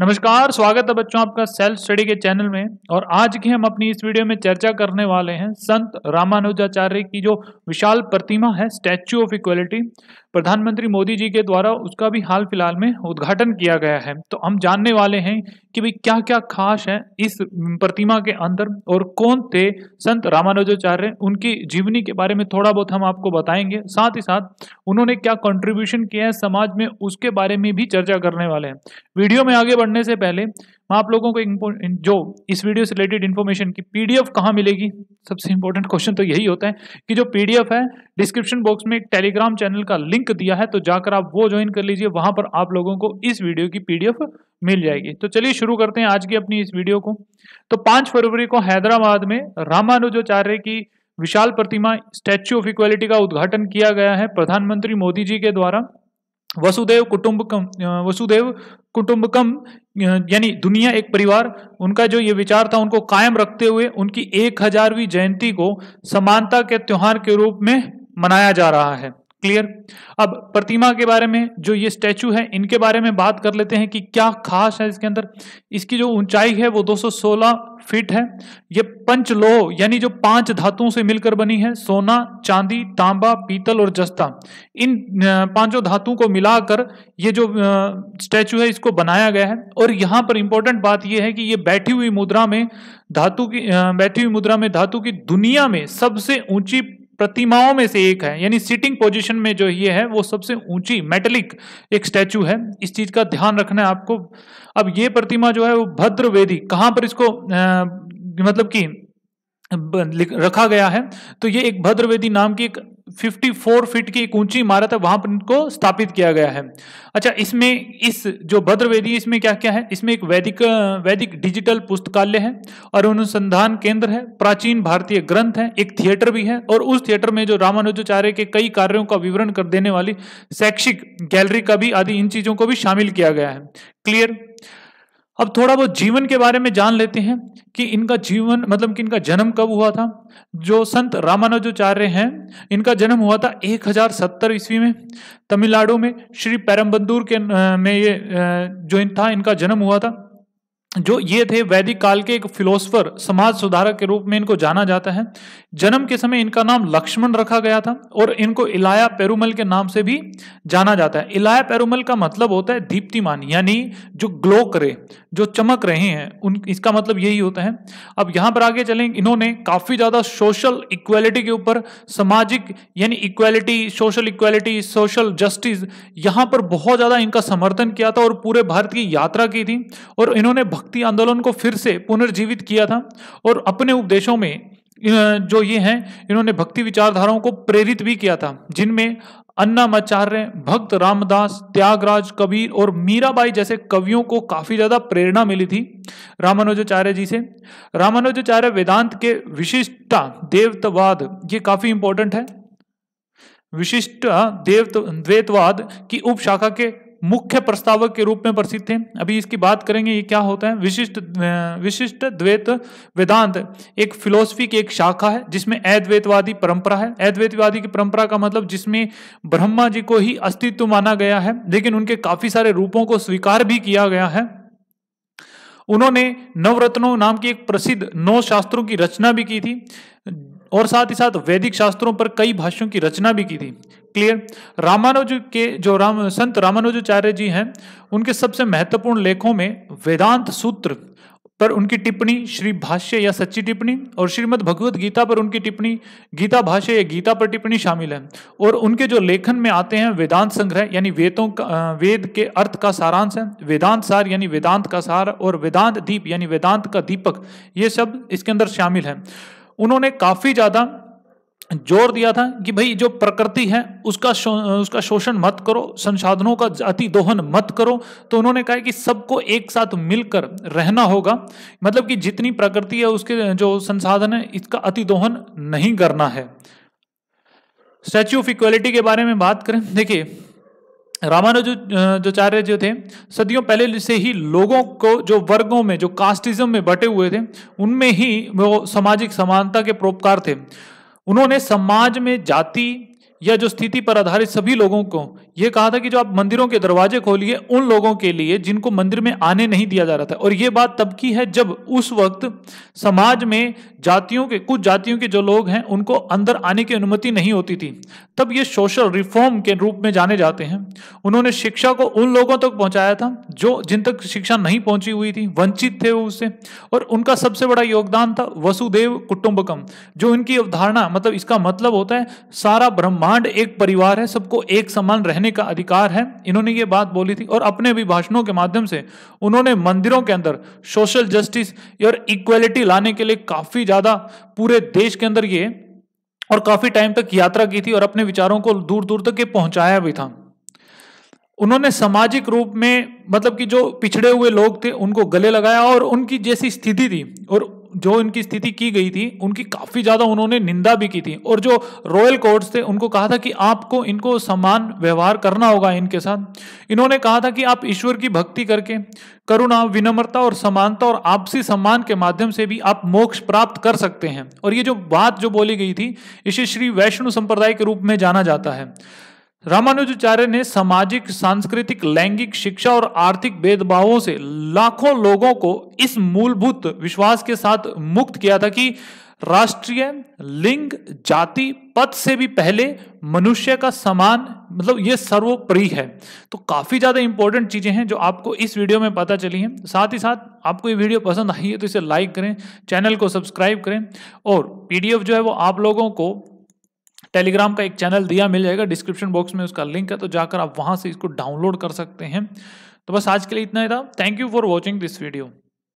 नमस्कार स्वागत है बच्चों आपका सेल्फ स्टडी के चैनल में और आज की हम अपनी इस वीडियो में चर्चा करने वाले हैं संत रामानुजाचार्य की जो विशाल प्रतिमा है स्टैच्यू ऑफ इक्वलिटी प्रधानमंत्री मोदी जी के द्वारा उसका भी हाल फिलहाल में उद्घाटन किया गया है तो हम जानने वाले हैं कि भाई क्या क्या खास है इस प्रतिमा के अंदर और कौन थे संत रामानुजाचार्य उनकी जीवनी के बारे में थोड़ा बहुत हम आपको बताएंगे साथ ही साथ उन्होंने क्या कंट्रीब्यूशन किया है समाज में उसके बारे में भी चर्चा करने वाले हैं वीडियो में आगे बढ़ने से पहले मैं आप लोगों को जो इस वीडियो से रिलेटेड इन्फॉर्मेशन की पीडीएफ कहाँ मिलेगी सबसे इंपॉर्टेंट क्वेश्चन तो यही होता है कि जो पीडीएफ है डिस्क्रिप्शन बॉक्स में एक टेलीग्राम चैनल का लिंक दिया है तो जाकर आप वो ज्वाइन कर लीजिए वहां पर आप लोगों को इस वीडियो की पीडीएफ मिल जाएगी तो चलिए शुरू करते हैं आज की अपनी इस वीडियो को तो पांच फरवरी को हैदराबाद में रामानुजाचार्य की विशाल प्रतिमा स्टैच्यू ऑफ इक्वालिटी का उद्घाटन किया गया है प्रधानमंत्री मोदी जी के द्वारा वसुदेव कुटुंबकम वसुदेव कुटुंबकम यानी दुनिया एक परिवार उनका जो ये विचार था उनको कायम रखते हुए उनकी एक हजारवीं जयंती को समानता के त्योहार के रूप में मनाया जा रहा है क्लियर अब प्रतिमा के बारे में जो ये स्टैचू है इनके बारे में बात कर लेते हैं कि क्या खास है इसके अंदर इसकी जो ऊंचाई है वो 216 फीट है ये लोह यानी जो पांच धातुओं से मिलकर बनी है सोना चांदी तांबा पीतल और जस्ता इन पांचों धातुओं को मिलाकर ये जो स्टैचू है इसको बनाया गया है और यहाँ पर इंपॉर्टेंट बात यह है कि ये बैठी हुई मुद्रा में धातु की बैठी हुई मुद्रा में धातु की दुनिया में सबसे ऊंची प्रतिमाओं में से एक है यानी सिटिंग पोजीशन में जो ये है वो सबसे ऊंची मेटलिक एक स्टैचू है इस चीज का ध्यान रखना है आपको अब ये प्रतिमा जो है वो भद्र वेदी कहाँ पर इसको आ, मतलब कि रखा गया है तो ये एक भद्रवेदी नाम की एक 54 फीट की एक ऊंची इमारत है वहां पर इनको स्थापित किया गया है अच्छा इसमें इस जो भद्रवेदी इसमें क्या क्या है इसमें एक वैदिक वैदिक डिजिटल पुस्तकालय है और अनुसंधान केंद्र है प्राचीन भारतीय ग्रंथ है एक थिएटर भी है और उस थिएटर में जो रामानुजाचार्य के कई कार्यों का विवरण कर देने वाली शैक्षिक गैलरी का भी आदि इन चीजों को भी शामिल किया गया है क्लियर अब थोड़ा बहुत जीवन के बारे में जान लेते हैं कि इनका जीवन मतलब कि इनका जन्म कब हुआ था जो संत रामानुजाचार्य हैं इनका जन्म हुआ था 1070 ईस्वी में तमिलनाडु में श्री पैरम्बंदूर के में ये जो इन था इनका जन्म हुआ था जो ये थे वैदिक काल के एक फिलोसफर समाज सुधारक के रूप में इनको जाना जाता है जन्म के समय इनका नाम लक्ष्मण रखा गया था और इनको इलाया पेरुमल के नाम से भी जाना जाता है इलाया पेरुमल का मतलब होता है दीप्तिमान यानी जो ग्लो करे जो चमक रहे हैं उन इसका मतलब यही होता है अब यहाँ पर आगे चलें इन्होंने काफ़ी ज़्यादा सोशल इक्वेलिटी के ऊपर सामाजिक यानी equality social equality social justice यहाँ पर बहुत ज़्यादा इनका समर्थन किया था और पूरे भारत की यात्रा की थी और इन्होंने भक्ति आंदोलन को फिर से पुनर्जीवित किया था और अपने उपदेशों में जो ये हैं इन्होंने भक्ति विचारधाराओं को प्रेरित भी किया था जिनमें अन्नामाचार्य भक्त रामदास त्यागराज कबीर और मीराबाई जैसे कवियों को काफ़ी ज़्यादा प्रेरणा मिली थी रामानुजाचार्य जी से रामानुजाचार्य वेदांत के विशिष्टा देवतवाद ये काफ़ी इंपॉर्टेंट है विशिष्ट देव द्वैतवाद की उपशाखा के मुख्य प्रस्तावक के रूप में प्रसिद्ध थे अभी इसकी बात करेंगे ये क्या होता है विशिष्ट विशिष्ट द्वैत वेदांत एक फिलोसफी की एक शाखा है जिसमें अद्वैतवादी परंपरा है अद्वैतवादी की परंपरा का मतलब जिसमें ब्रह्मा जी को ही अस्तित्व माना गया है लेकिन उनके काफी सारे रूपों को स्वीकार भी किया गया है उन्होंने नवरत्नों नाम की एक प्रसिद्ध नौ शास्त्रों की रचना भी की थी और साथ ही साथ वैदिक शास्त्रों पर कई भाष्यों की रचना भी की थी क्लियर रामानुज के जो राम संत रामानुजाचार्य जी हैं उनके सबसे महत्वपूर्ण लेखों में वेदांत सूत्र पर उनकी टिप्पणी श्री भाष्य या सच्ची टिप्पणी और श्रीमद् भगवत गीता पर उनकी टिप्पणी गीता भाष्य या गीता पर टिप्पणी शामिल है और उनके जो लेखन में आते हैं वेदांत संग्रह यानी वेदों का वेद के अर्थ का सारांश है वेदांत सार यानी वेदांत का सार और वेदांत दीप यानी वेदांत का दीपक ये सब इसके अंदर शामिल है उन्होंने काफी ज्यादा जोर दिया था कि भाई जो प्रकृति है उसका शो, उसका शोषण मत करो संसाधनों का अति दोहन मत करो तो उन्होंने कहा कि सबको एक साथ मिलकर रहना होगा मतलब कि जितनी प्रकृति है उसके जो संसाधन है इसका अति दोहन नहीं करना है स्टैच्यू ऑफ इक्वलिटी के बारे में बात करें देखिए रामानुजाचार्य जो थे सदियों पहले से ही लोगों को जो वर्गों में जो कास्टिज्म में बटे हुए थे उनमें ही वो सामाजिक समानता के प्रोपकार थे उन्होंने समाज में जाति या जो स्थिति पर आधारित सभी लोगों को यह कहा था कि जो आप मंदिरों के दरवाजे खोलिए उन लोगों के लिए जिनको मंदिर में आने नहीं दिया जा रहा था और ये बात तब की है जब उस वक्त समाज में जातियों के कुछ जातियों के जो लोग हैं उनको अंदर आने की अनुमति नहीं होती थी तब ये सोशल रिफॉर्म के रूप में जाने जाते हैं उन्होंने शिक्षा को उन लोगों तक पहुंचाया था जो जिन तक शिक्षा नहीं पहुंची हुई थी वंचित थे वो उससे और उनका सबसे बड़ा योगदान था वसुदेव कुटुंबकम जो इनकी अवधारणा मतलब इसका मतलब होता है सारा ब्रह्म ब्रह्मांड एक परिवार है सबको एक समान रहने का अधिकार है इन्होंने ये बात बोली थी और अपने भी भाषणों के माध्यम से उन्होंने मंदिरों के अंदर सोशल जस्टिस और इक्वेलिटी लाने के लिए काफ़ी ज़्यादा पूरे देश के अंदर ये और काफ़ी टाइम तक यात्रा की थी और अपने विचारों को दूर दूर तक ये पहुंचाया भी था उन्होंने सामाजिक रूप में मतलब कि जो पिछड़े हुए लोग थे उनको गले लगाया और उनकी जैसी स्थिति थी और जो इनकी स्थिति की गई थी उनकी काफ़ी ज़्यादा उन्होंने निंदा भी की थी और जो रॉयल कोर्ट्स थे उनको कहा था कि आपको इनको समान व्यवहार करना होगा इनके साथ इन्होंने कहा था कि आप ईश्वर की भक्ति करके करुणा विनम्रता और समानता और आपसी सम्मान के माध्यम से भी आप मोक्ष प्राप्त कर सकते हैं और ये जो बात जो बोली गई थी इसे श्री वैष्णु संप्रदाय के रूप में जाना जाता है रामानुजाचार्य ने सामाजिक सांस्कृतिक लैंगिक शिक्षा और आर्थिक भेदभावों से लाखों लोगों को इस मूलभूत विश्वास के साथ मुक्त किया था कि राष्ट्रीय लिंग जाति पद से भी पहले मनुष्य का समान मतलब ये सर्वोपरि है तो काफ़ी ज़्यादा इंपॉर्टेंट चीज़ें हैं जो आपको इस वीडियो में पता चली हैं साथ ही साथ आपको ये वीडियो पसंद आई है तो इसे लाइक करें चैनल को सब्सक्राइब करें और पीडीएफ जो है वो आप लोगों को टेलीग्राम का एक चैनल दिया मिल जाएगा डिस्क्रिप्शन बॉक्स में उसका लिंक है तो जाकर आप वहाँ से इसको डाउनलोड कर सकते हैं तो बस आज के लिए इतना ही था thank you for watching this video